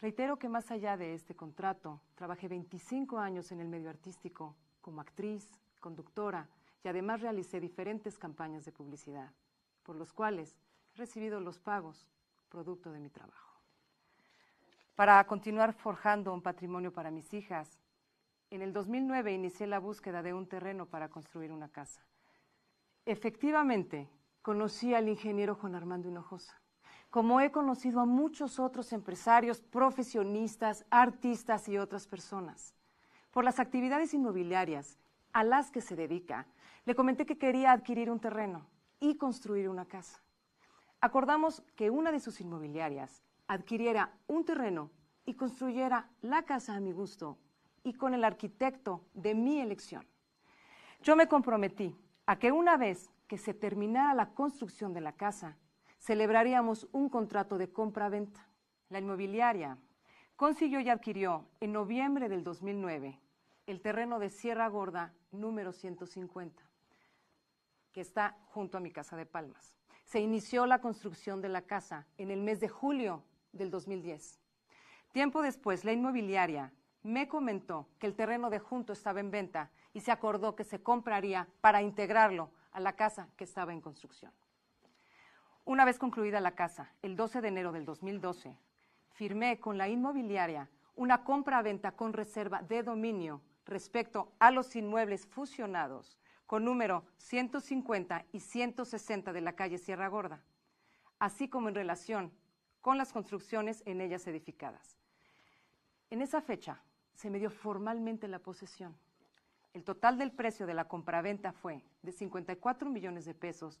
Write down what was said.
Reitero que más allá de este contrato, trabajé 25 años en el medio artístico, como actriz, conductora y además realicé diferentes campañas de publicidad, por los cuales he recibido los pagos producto de mi trabajo. Para continuar forjando un patrimonio para mis hijas, en el 2009 inicié la búsqueda de un terreno para construir una casa. Efectivamente, conocí al ingeniero Juan Armando Hinojosa como he conocido a muchos otros empresarios, profesionistas, artistas y otras personas. Por las actividades inmobiliarias a las que se dedica, le comenté que quería adquirir un terreno y construir una casa. Acordamos que una de sus inmobiliarias adquiriera un terreno y construyera la casa a mi gusto y con el arquitecto de mi elección. Yo me comprometí a que una vez que se terminara la construcción de la casa, celebraríamos un contrato de compra-venta. La inmobiliaria consiguió y adquirió en noviembre del 2009 el terreno de Sierra Gorda número 150, que está junto a mi casa de Palmas. Se inició la construcción de la casa en el mes de julio del 2010. Tiempo después, la inmobiliaria me comentó que el terreno de junto estaba en venta y se acordó que se compraría para integrarlo a la casa que estaba en construcción. Una vez concluida la casa, el 12 de enero del 2012, firmé con la inmobiliaria una compra-venta con reserva de dominio respecto a los inmuebles fusionados con número 150 y 160 de la calle Sierra Gorda, así como en relación con las construcciones en ellas edificadas. En esa fecha se me dio formalmente la posesión. El total del precio de la compra-venta fue de 54 millones de pesos